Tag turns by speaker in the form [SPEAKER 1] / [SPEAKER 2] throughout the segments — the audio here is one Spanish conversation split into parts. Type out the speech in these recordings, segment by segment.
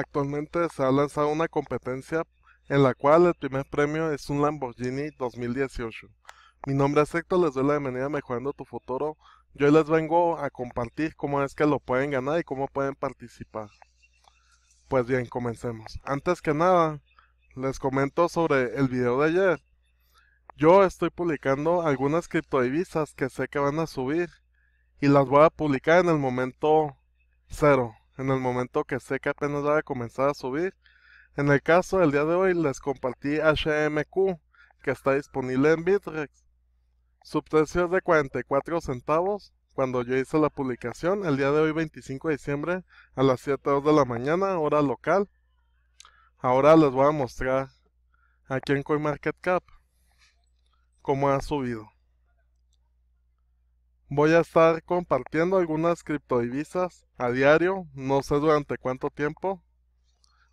[SPEAKER 1] Actualmente se ha lanzado una competencia en la cual el primer premio es un Lamborghini 2018. Mi nombre es Héctor, les doy la bienvenida a Mejorando tu Futuro. Yo les vengo a compartir cómo es que lo pueden ganar y cómo pueden participar. Pues bien, comencemos. Antes que nada, les comento sobre el video de ayer. Yo estoy publicando algunas criptodivisas que sé que van a subir y las voy a publicar en el momento cero en el momento que sé que apenas va a comenzar a subir. En el caso del día de hoy les compartí HMQ que está disponible en Bitrex. Su precio es de 44 centavos cuando yo hice la publicación el día de hoy 25 de diciembre a las 7 de la mañana, hora local. Ahora les voy a mostrar aquí en CoinMarketCap cómo ha subido. Voy a estar compartiendo algunas criptodivisas a diario, no sé durante cuánto tiempo.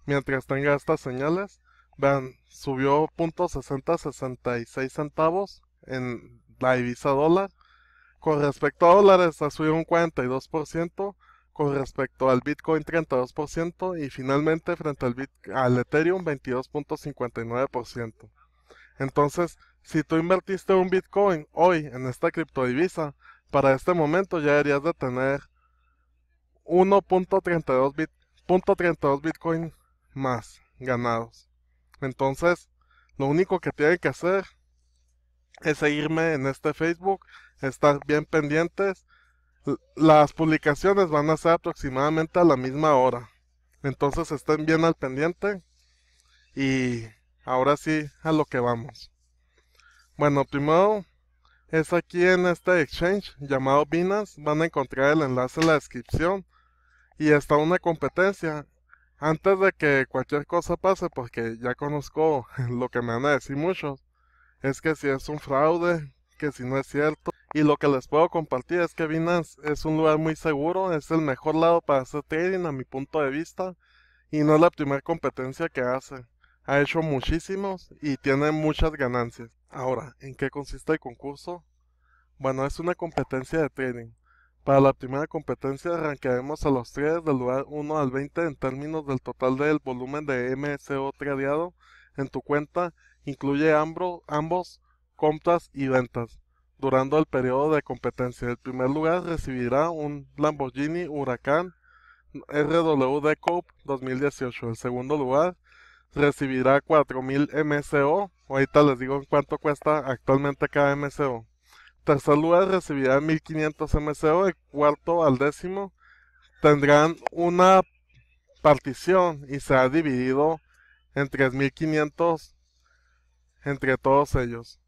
[SPEAKER 1] Mientras tenga estas señales, vean, subió 66 centavos en la divisa dólar. Con respecto a dólares, ha subido un 42%, con respecto al Bitcoin 32% y finalmente frente al, al Ethereum 22.59%. Entonces, si tú invertiste un Bitcoin hoy en esta criptodivisa, para este momento ya deberías de tener 1.32 bit, Bitcoin más ganados. Entonces, lo único que tienen que hacer es seguirme en este Facebook, estar bien pendientes. Las publicaciones van a ser aproximadamente a la misma hora. Entonces estén bien al pendiente. Y ahora sí, a lo que vamos. Bueno, primero es aquí en este exchange llamado Binance. Van a encontrar el enlace en la descripción. Y está una competencia. Antes de que cualquier cosa pase, porque ya conozco lo que me van a decir muchos, es que si es un fraude, que si no es cierto. Y lo que les puedo compartir es que Binance es un lugar muy seguro, es el mejor lado para hacer trading a mi punto de vista. Y no es la primera competencia que hace. Ha hecho muchísimos y tiene muchas ganancias. Ahora, ¿en qué consiste el concurso? Bueno, es una competencia de trading. Para la primera competencia arrancaremos a los 3 del lugar 1 al 20 en términos del total del volumen de MSO tradeado en tu cuenta, incluye ambos compras y ventas. durante el periodo de competencia, el primer lugar recibirá un Lamborghini Huracán RWD Coupe 2018. El segundo lugar recibirá 4000 MSO Ahorita les digo cuánto cuesta actualmente cada MCO. Tercer lugar recibirá 1500 MCO, el cuarto al décimo tendrán una partición y se ha dividido en 3500 entre todos ellos.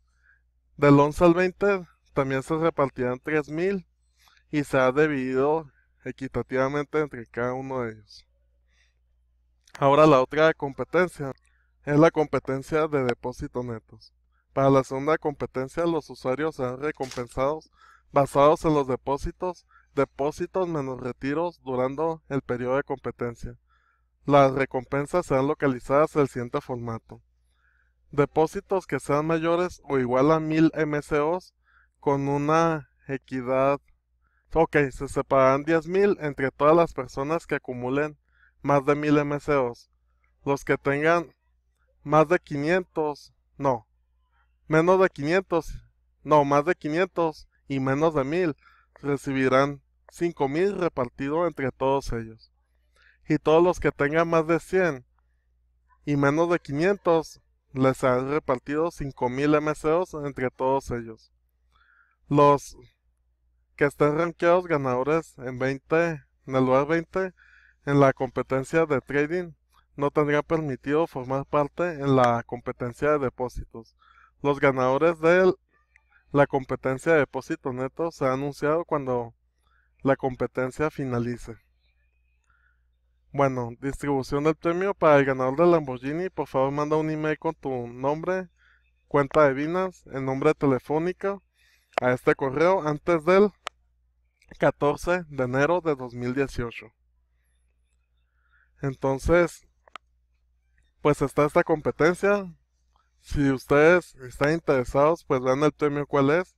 [SPEAKER 1] Del 11 al 20 también se repartirán 3000 y se ha dividido equitativamente entre cada uno de ellos. Ahora la otra competencia, es la competencia de depósitos netos. Para la segunda competencia, los usuarios serán recompensados basados en los depósitos, depósitos menos retiros durando el periodo de competencia. Las recompensas serán localizadas en el siguiente formato. Depósitos que sean mayores o igual a 1000 MCOs con una equidad. Ok, se separarán 10.000 entre todas las personas que acumulen más de 1000 MCOs. Los que tengan más de 500, no, menos de 500, no, más de 500 y menos de 1000 recibirán 5000 repartido entre todos ellos. Y todos los que tengan más de 100 y menos de 500 les han repartido 5000 MCOs entre todos ellos. Los que estén ranqueados ganadores en 20, en el lugar 20 en la competencia de trading no tendría permitido formar parte en la competencia de depósitos. Los ganadores de la competencia de depósito neto se ha anunciado cuando la competencia finalice. Bueno, distribución del premio para el ganador de Lamborghini. Por favor, manda un email con tu nombre, cuenta de Vinas. el nombre telefónico a este correo antes del 14 de enero de 2018. Entonces, pues está esta competencia. Si ustedes están interesados, pues vean el premio cuál es.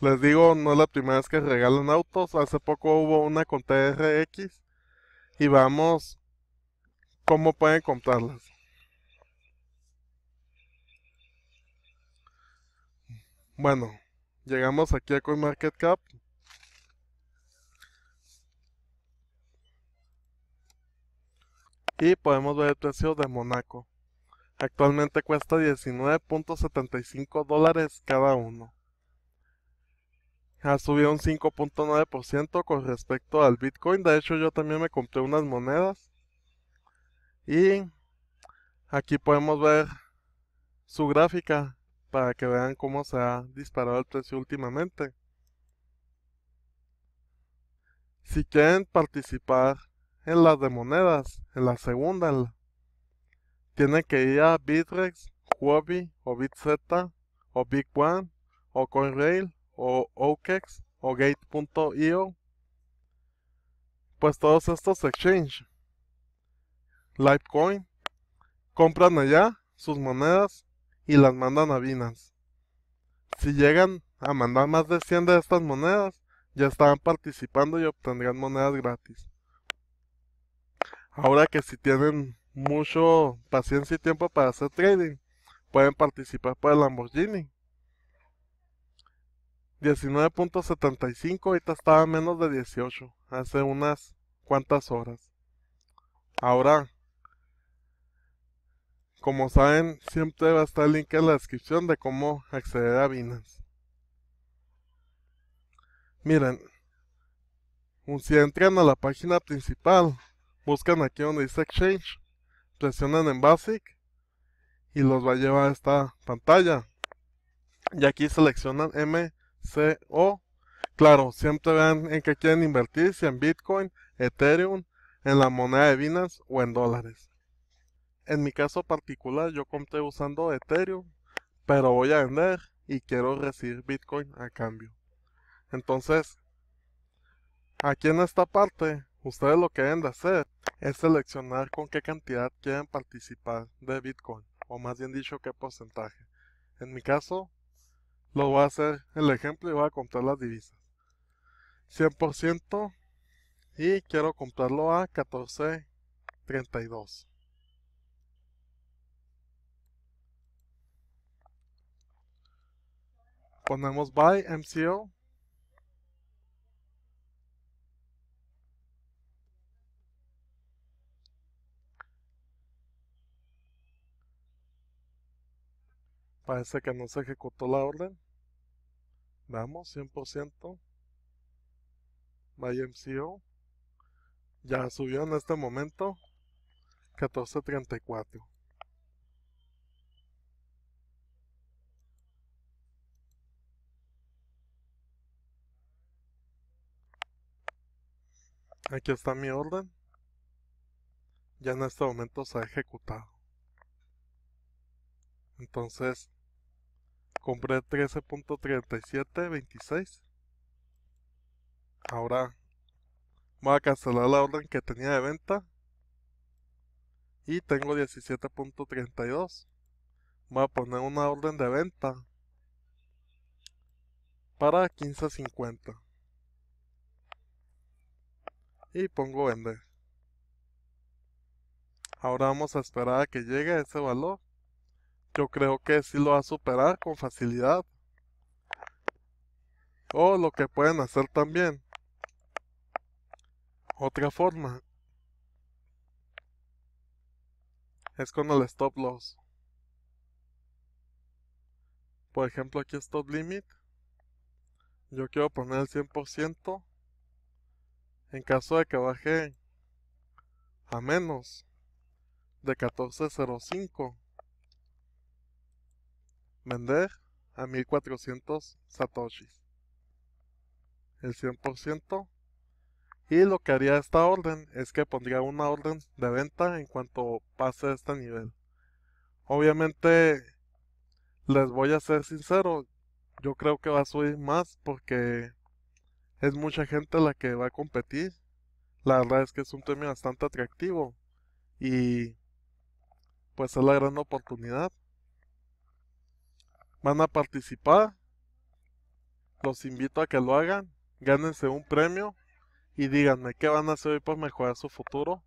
[SPEAKER 1] Les digo, no es la primera vez que regalan autos. Hace poco hubo una con TRX. Y vamos, cómo pueden comprarlas. Bueno, llegamos aquí a CoinMarketCap. y podemos ver el precio de Monaco. Actualmente cuesta 19.75 dólares cada uno. Ha subido un 5.9% con respecto al Bitcoin. De hecho, yo también me compré unas monedas. Y aquí podemos ver su gráfica para que vean cómo se ha disparado el precio últimamente. Si quieren participar en las de monedas, en la segunda. Tienen Tiene que ir a Bitrex, Huobi o BitZ o Big o CoinRail o OKEX o Gate.io. Pues todos estos exchange, Litecoin, compran allá sus monedas y las mandan a Binance. Si llegan a mandar más de 100 de estas monedas, ya estarán participando y obtendrán monedas gratis. Ahora que si tienen mucho paciencia y tiempo para hacer trading, pueden participar para el Lamborghini. 19.75, ahorita estaba menos de 18, hace unas cuantas horas. Ahora, como saben, siempre va a estar el link en la descripción de cómo acceder a Binance. Miren, si entran a la página principal, buscan aquí donde dice Exchange, presionan en Basic y los va a llevar a esta pantalla. Y aquí seleccionan MCO. Claro, siempre vean en qué quieren invertir, si en Bitcoin, Ethereum, en la moneda de Binance o en dólares. En mi caso particular yo compré usando Ethereum, pero voy a vender y quiero recibir Bitcoin a cambio. Entonces, aquí en esta parte Ustedes lo que deben de hacer es seleccionar con qué cantidad quieren participar de Bitcoin, o más bien dicho, qué porcentaje. En mi caso, lo voy a hacer el ejemplo y voy a comprar las divisas. 100% y quiero comprarlo a 14.32. Ponemos buy MCO Parece que no se ejecutó la orden. Veamos, 100%. MCO. Ya subió en este momento. 1434. Aquí está mi orden. Ya en este momento se ha ejecutado. Entonces, compré 13.3726. Ahora voy a cancelar la orden que tenía de venta. Y tengo 17.32. Voy a poner una orden de venta para 15.50. Y pongo vender. Ahora vamos a esperar a que llegue ese valor yo creo que sí lo va a superar con facilidad. O lo que pueden hacer también. Otra forma. Es con el stop loss. Por ejemplo, aquí stop limit. Yo quiero poner el 100%. En caso de que baje a menos de 1405 Vender a 1400 satoshis. El 100%. Y lo que haría esta orden es que pondría una orden de venta en cuanto pase este nivel. Obviamente, les voy a ser sincero, yo creo que va a subir más porque es mucha gente la que va a competir. La verdad es que es un premio bastante atractivo y pues es la gran oportunidad van a participar, los invito a que lo hagan, gánense un premio y díganme qué van a hacer hoy para mejorar su futuro.